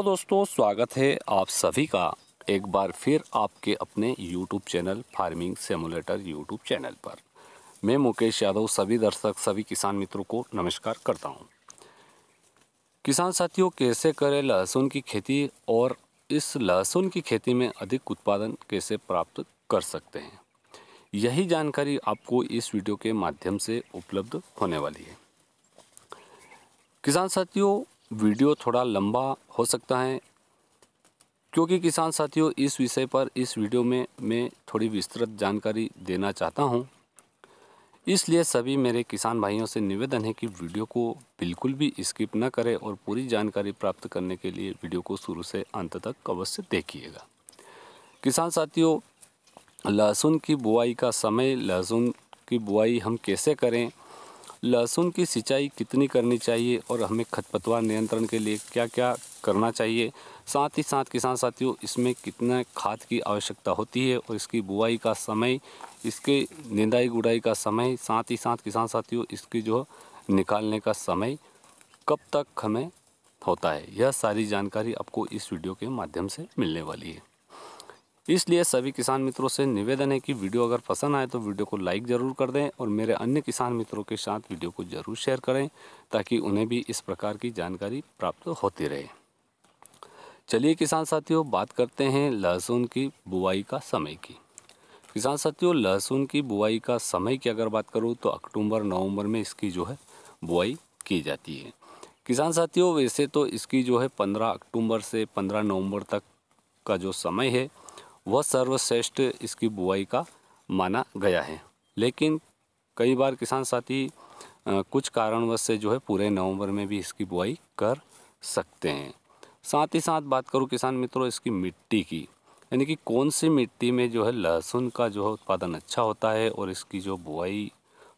तो दोस्तों स्वागत है आप सभी का एक बार फिर आपके अपने YouTube channel farming simulator YouTube channel पर मैं मुकेश यादव सभी दर्शक सभी किसान मित्रों को नमस्कार करता हूं। किसान साथियों कैसे करें लहसुन की खेती और इस लहसुन की खेती में अधिक उत्पादन कैसे प्राप्त कर सकते हैं यही जानकारी आपको इस वीडियो के माध्यम से उपलब्ध होने वाली है किसान साथियों वीडियो थोड़ा लंबा हो सकता है क्योंकि किसान साथियों इस विषय पर इस वीडियो में मैं थोड़ी विस्तृत जानकारी देना चाहता हूँ इसलिए सभी मेरे किसान भाइयों से निवेदन है कि वीडियो को बिल्कुल भी स्किप न करें और पूरी जानकारी प्राप्त करने के लिए वीडियो को शुरू से अंत तक अवश्य देखिएगा किसान साथियों लहसुन की बुआई का समय लहसुन की बुआई हम कैसे करें लहसुन की सिंचाई कितनी करनी चाहिए और हमें खतपतवार नियंत्रण के लिए क्या क्या करना चाहिए साथ ही साथ किसान साथियों इसमें कितना खाद की आवश्यकता होती है और इसकी बुआई का समय इसके निंदाई गुड़ाई का समय साथ ही साथ किसान साथियों इसकी जो निकालने का समय कब तक हमें होता है यह सारी जानकारी आपको इस वीडियो के माध्यम से मिलने वाली है इसलिए सभी किसान मित्रों से निवेदन है कि वीडियो अगर पसंद आए तो वीडियो को लाइक ज़रूर कर दें और मेरे अन्य किसान मित्रों के साथ वीडियो को ज़रूर शेयर करें ताकि उन्हें भी इस प्रकार की जानकारी प्राप्त होती रहे चलिए किसान साथियों बात करते हैं लहसुन की बुआई का समय की किसान साथियों लहसुन की बुआई का समय की अगर बात करूँ तो अक्टूबर नवम्बर में इसकी जो है बुआई की जाती है किसान साथियों वैसे तो इसकी जो है पंद्रह अक्टूबर से पंद्रह नवम्बर तक का जो समय है वह सर्वश्रेष्ठ इसकी बुआई का माना गया है लेकिन कई बार किसान साथी कुछ कारणवश से जो है पूरे नवंबर में भी इसकी बुआई कर सकते हैं साथ ही साथ बात करूँ किसान मित्रों इसकी मिट्टी की यानी कि कौन सी मिट्टी में जो है लहसुन का जो है उत्पादन अच्छा होता है और इसकी जो बुआई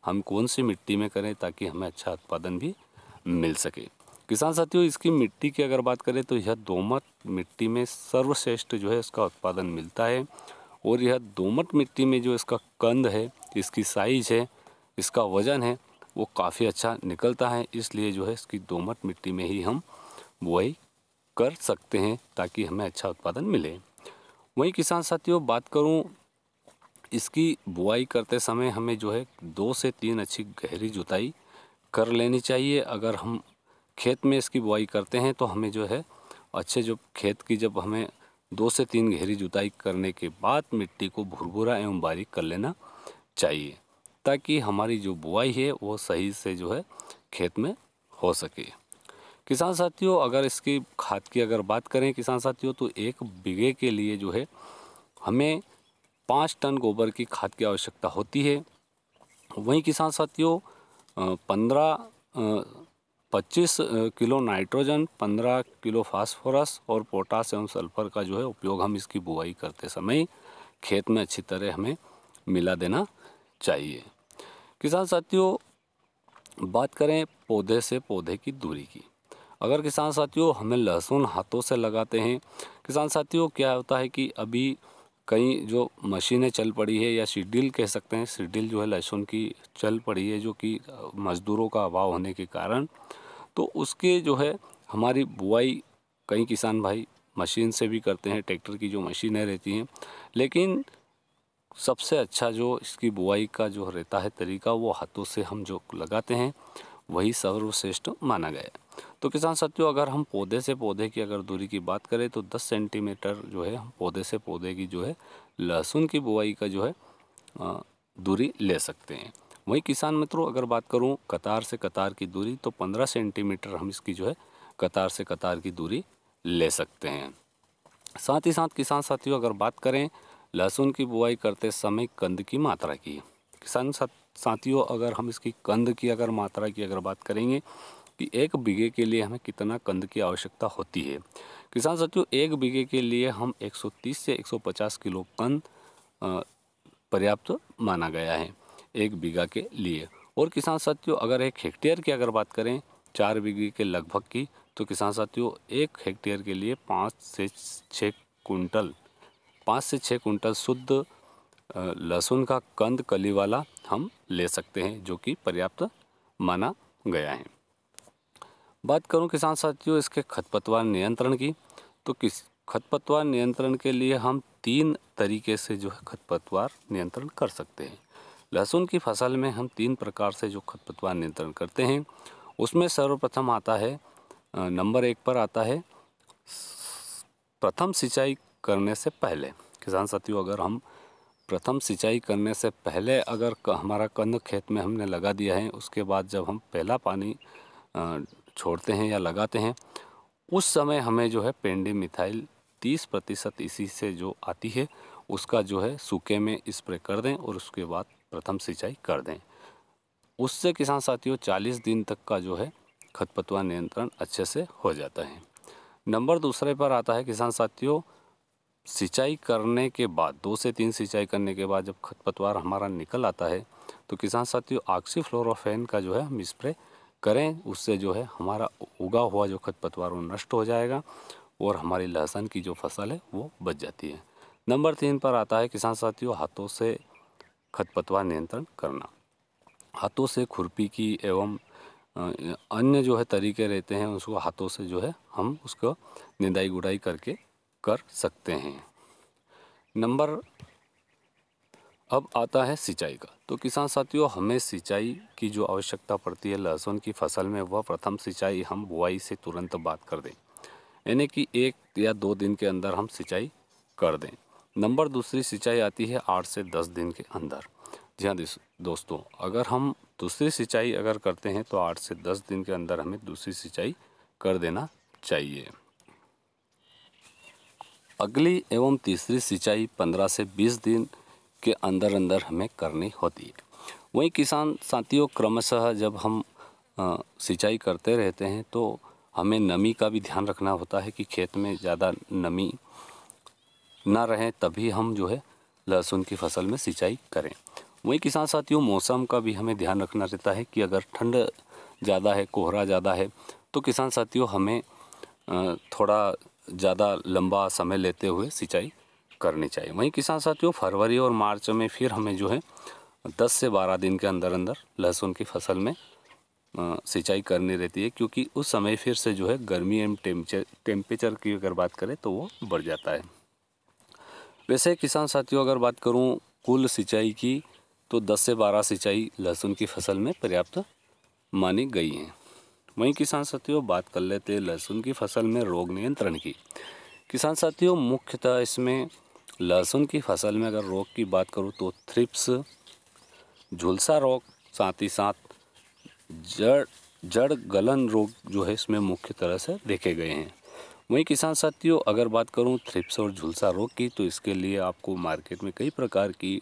हम कौन सी मिट्टी में करें ताकि हमें अच्छा उत्पादन भी मिल सके किसान साथियों इसकी मिट्टी की अगर बात करें तो यह दोमट मिट्टी में सर्वश्रेष्ठ जो है इसका उत्पादन मिलता है और यह दोमट मिट्टी में जो इसका कंद है इसकी साइज है इसका वज़न है वो काफ़ी अच्छा निकलता है इसलिए जो है इसकी दोमट मिट्टी में ही हम बुआई कर सकते हैं ताकि हमें अच्छा उत्पादन मिले वहीं किसान साथियों बात करूं इसकी बुआई करते समय हमें जो है दो से तीन अच्छी गहरी जुताई कर लेनी चाहिए अगर हम खेत में इसकी बुआई करते हैं तो हमें जो है अच्छे जो खेत की जब हमें दो से तीन घेरी जुताई करने के बाद मिट्टी को भुरभुरा एवं बारीक कर लेना चाहिए ताकि हमारी जो बुआई है वो सही से जो है खेत में हो सके किसान साथियों अगर इसकी खाद की अगर बात करें किसान साथियों तो एक बीघे के लिए जो है हमें पाँच टन गोबर की खाद की आवश्यकता होती है वहीं किसान साथियों पंद्रह 25 किलो नाइट्रोजन 15 किलो फास्फोरस और पोटास एवं सल्फर का जो है उपयोग हम इसकी बुआई करते समय खेत में अच्छी तरह हमें मिला देना चाहिए किसान साथियों बात करें पौधे से पौधे की दूरी की अगर किसान साथियों हमें लहसुन हाथों से लगाते हैं किसान साथियों क्या होता है कि अभी कई जो मशीनें चल पड़ी है या सीडिल कह सकते हैं सीडिल जो है लहसुन की चल पड़ी है जो कि मज़दूरों का अभाव होने के कारण तो उसके जो है हमारी बुआई कई किसान भाई मशीन से भी करते हैं ट्रैक्टर की जो मशीनें रहती हैं लेकिन सबसे अच्छा जो इसकी बुआई का जो रहता है तरीका वो हाथों से हम जो लगाते हैं वही सर्वश्रेष्ठ माना गया है तो किसान साथियों अगर हम पौधे से पौधे की अगर दूरी की बात करें तो 10 सेंटीमीटर जो है हम पौधे से पौधे की जो है लहसुन की बुआई का जो है दूरी ले सकते हैं वहीं किसान मित्रों अगर बात करूँ कतार से कतार की दूरी तो पंद्रह सेंटीमीटर हम इसकी जो है कतार से कतार की दूरी ले सकते हैं साथ ही साथ किसान साथियों अगर बात करें लहसुन की बुआई करते समय कंद की मात्रा की किसान साथियों अगर हम इसकी कंद की अगर मात्रा की अगर बात करेंगे कि एक बीघे के लिए हमें कितना कंद की आवश्यकता होती है किसान साथियों एक बीघे के लिए हम 130 से 150 किलो कंद पर्याप्त माना गया है एक बीघा के लिए और किसान साथियों अगर एक हेक्टेयर की अगर बात करें चार बीघे के लगभग की तो किसान साथियों एक हेक्टेयर के लिए पाँच से छः कुंटल पाँच से छः कुंटल शुद्ध लहसुन का कंद कली वाला हम ले सकते हैं जो कि पर्याप्त माना गया है बात करूं किसान साथियों इसके खतपतवार नियंत्रण की तो किस खतपतवार नियंत्रण के लिए हम तीन तरीके से जो है खतपतवार नियंत्रण कर सकते हैं लहसुन की फसल में हम तीन प्रकार से जो खतपतवार नियंत्रण करते हैं उसमें सर्वप्रथम आता है नंबर एक पर आता है प्रथम सिंचाई करने से पहले किसान साथियों अगर हम प्रथम सिंचाई करने से पहले अगर हमारा कंद खेत में हमने लगा दिया है उसके बाद जब हम पहला पानी छोड़ते हैं या लगाते हैं उस समय हमें जो है पेंडी मिथाइल तीस प्रतिशत इसी से जो आती है उसका जो है सूखे में स्प्रे कर दें और उसके बाद प्रथम सिंचाई कर दें उससे किसान साथियों चालीस दिन तक का जो है खतपतवार नियंत्रण अच्छे से हो जाता है नंबर दूसरे पर आता है किसान साथियों सिंचाई करने के बाद दो से तीन सिंचाई करने के बाद जब खतपतवार हमारा निकल आता है तो किसान साथियों फ्लोरोफेन का जो है हम स्प्रे करें उससे जो है हमारा उगा हुआ जो खतपतवार वो नष्ट हो जाएगा और हमारी लहसुन की जो फसल है वो बच जाती है नंबर तीन पर आता है किसान साथियों हाथों से खतपतवार नियंत्रण करना हाथों से खुरपी की एवं अन्य जो है तरीके रहते हैं उसको हाथों से जो है हम उसको निंदाई गुड़ाई करके कर सकते हैं नंबर अब आता है सिंचाई का तो किसान साथियों हमें सिंचाई की जो आवश्यकता पड़ती है लहसुन की फसल में वह प्रथम सिंचाई हम बुआई से तुरंत बात कर दें यानी कि एक या दो दिन के अंदर हम सिंचाई कर दें नंबर दूसरी सिंचाई आती है आठ से दस दिन के अंदर जी हाँ दोस्तों अगर हम दूसरी सिंचाई अगर करते हैं तो आठ से दस दिन के अंदर हमें दूसरी सिंचाई कर देना चाहिए अगली एवं तीसरी सिंचाई पंद्रह से बीस दिन के अंदर अंदर हमें करनी होती है वहीं किसान साथियों क्रमशः जब हम सिंचाई करते रहते हैं तो हमें नमी का भी ध्यान रखना होता है कि खेत में ज़्यादा नमी ना रहें तभी हम जो है लहसुन की फसल में सिंचाई करें वहीं किसान साथियों मौसम का भी हमें ध्यान रखना रहता है कि अगर ठंड ज़्यादा है कोहरा ज़्यादा है तो किसान साथियों हमें थोड़ा ज़्यादा लंबा समय लेते हुए सिंचाई करनी चाहिए वहीं किसान साथियों फरवरी और मार्च में फिर हमें जो है दस से बारह दिन के अंदर अंदर लहसुन की फसल में सिंचाई करनी रहती है क्योंकि उस समय फिर से जो है गर्मी एंड टेम्परेचर की अगर बात करें तो वो बढ़ जाता है वैसे किसान साथियों अगर बात करूँ कुल सिंचाई की तो 10 से 12 सिंचाई लहसुन की फसल में पर्याप्त मानी गई हैं वहीं किसान साथियों बात कर लेते हैं लहसुन की फसल में रोग नियंत्रण की किसान साथियों मुख्यतः इसमें लहसुन की फसल में अगर रोग की बात करूँ तो थ्रिप्स झुलसा रोग साथ ही साथ जड़ जड़ गलन रोग जो है इसमें मुख्य तरह से देखे गए हैं वहीं किसान साथियों अगर बात करूं थ्रिप्स और झुलसा रोग की तो इसके लिए आपको मार्केट में कई प्रकार की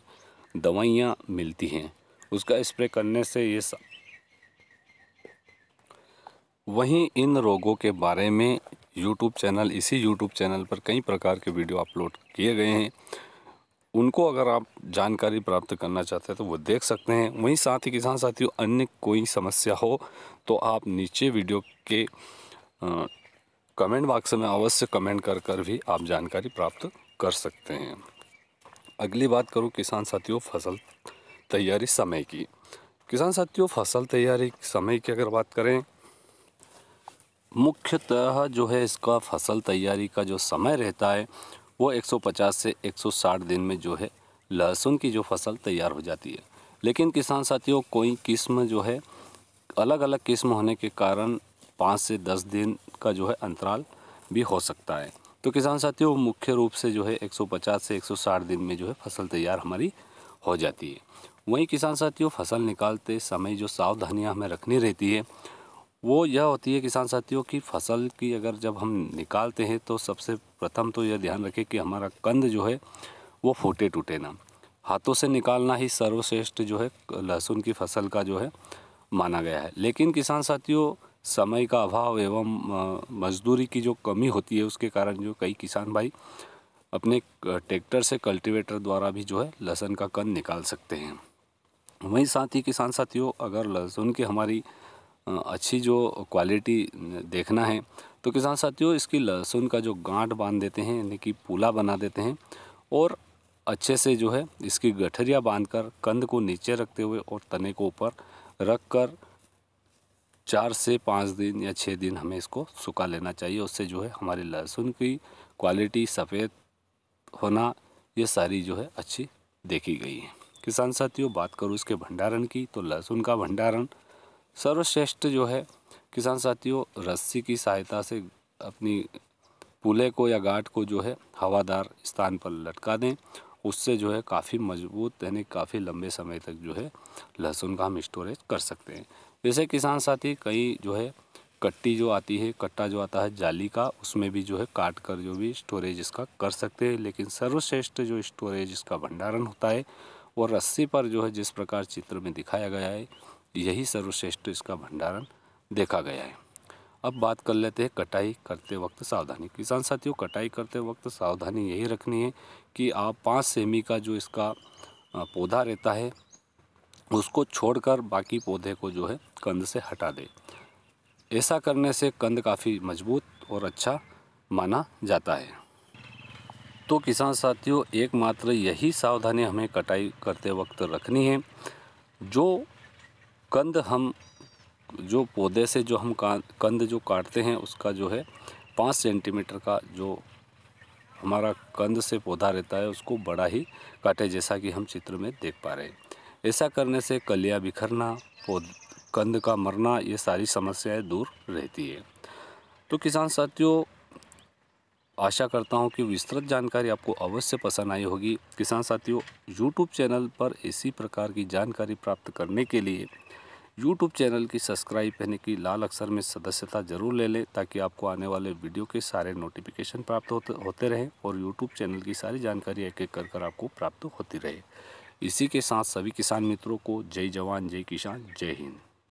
दवाइयाँ मिलती हैं उसका स्प्रे करने से ये सा... वहीं इन रोगों के बारे में यूट्यूब चैनल इसी यूट्यूब चैनल पर कई प्रकार के वीडियो अपलोड किए गए हैं उनको अगर आप जानकारी प्राप्त करना चाहते हैं तो वो देख सकते हैं वहीं साथ ही किसान साथियों अन्य कोई समस्या हो तो आप नीचे वीडियो के कमेंट बॉक्स में अवश्य कमेंट कर कर भी आप जानकारी प्राप्त कर सकते हैं अगली बात करूँ किसान साथियों फसल तैयारी समय की किसान साथियों फसल तैयारी समय की अगर बात करें मुख्यतः जो है इसका फसल तैयारी का जो समय रहता है वो 150 से 160 दिन में जो है लहसुन की जो फसल तैयार हो जाती है लेकिन किसान साथियों कोई किस्म जो है अलग अलग किस्म होने के कारण पाँच से दस दिन का जो है अंतराल भी हो सकता है तो किसान साथियों मुख्य रूप से जो है 150 से 160 दिन में जो है फसल तैयार हमारी हो जाती है वहीं किसान साथियों फसल निकालते समय जो सावधानियां हमें रखनी रहती है वो यह होती है किसान साथियों की फसल की अगर जब हम निकालते हैं तो सबसे प्रथम तो यह ध्यान रखें कि हमारा कंध जो है वो फूटे टूटे ना हाथों से निकालना ही सर्वश्रेष्ठ जो है लहसुन की फसल का जो है माना गया है लेकिन किसान साथियों समय का अभाव एवं मजदूरी की जो कमी होती है उसके कारण जो कई किसान भाई अपने ट्रैक्टर से कल्टीवेटर द्वारा भी जो है लहसुन का कंद निकाल सकते हैं वहीं साथ ही किसान साथियों अगर लहसुन की हमारी अच्छी जो क्वालिटी देखना है तो किसान साथियों इसकी लहसुन का जो गांठ बांध देते हैं यानी कि पूला बना देते हैं और अच्छे से जो है इसकी गठरिया बांधकर कंद को नीचे रखते हुए और तने को ऊपर रख कर चार से पाँच दिन या छः दिन हमें इसको सुखा लेना चाहिए उससे जो है हमारे लहसुन की क्वालिटी सफ़ेद होना ये सारी जो है अच्छी देखी गई है किसान साथियों बात करूँ इसके भंडारण की तो लहसुन का भंडारण सर्वश्रेष्ठ जो है किसान साथियों रस्सी की सहायता से अपनी पुले को या गाट को जो है हवादार स्थान पर लटका दें उससे जो है काफ़ी मजबूत यानी काफ़ी लंबे समय तक जो है लहसुन का हम स्टोरेज कर सकते हैं जैसे किसान साथी कई जो है कट्टी जो आती है कट्टा जो आता है जाली का उसमें भी जो है काट कर जो भी स्टोरेज इसका कर सकते हैं लेकिन सर्वश्रेष्ठ जो स्टोरेज इसका भंडारण होता है वो रस्सी पर जो है जिस प्रकार चित्र में दिखाया गया है यही सर्वश्रेष्ठ इसका भंडारण देखा गया है अब बात कर लेते हैं कटाई करते वक्त सावधानी किसान साथियों कटाई करते वक्त सावधानी यही रखनी है कि आप पाँच सेमी का जो इसका पौधा रहता है उसको छोड़कर बाकी पौधे को जो है कंद से हटा दे ऐसा करने से कंद काफ़ी मजबूत और अच्छा माना जाता है तो किसान साथियों एकमात्र यही सावधानी हमें कटाई करते वक्त रखनी है जो कंद हम जो पौधे से जो हम कंद जो काटते हैं उसका जो है पाँच सेंटीमीटर का जो हमारा कंद से पौधा रहता है उसको बड़ा ही काटे जैसा कि हम चित्र में देख पा रहे हैं ऐसा करने से कलिया बिखरना पौध कंद का मरना ये सारी समस्याएं दूर रहती है तो किसान साथियों आशा करता हूँ कि विस्तृत जानकारी आपको अवश्य पसंद आई होगी किसान साथियों यूट्यूब चैनल पर इसी प्रकार की जानकारी प्राप्त करने के लिए यूट्यूब चैनल की सब्सक्राइब करने की लाल अक्षर में सदस्यता जरूर ले लें ताकि आपको आने वाले वीडियो के सारे नोटिफिकेशन प्राप्त होते होते रहें और यूट्यूब चैनल की सारी जानकारी एक एक कर कर आपको प्राप्त होती रहे इसी के साथ सभी किसान मित्रों को जय जवान जय किसान जय हिंद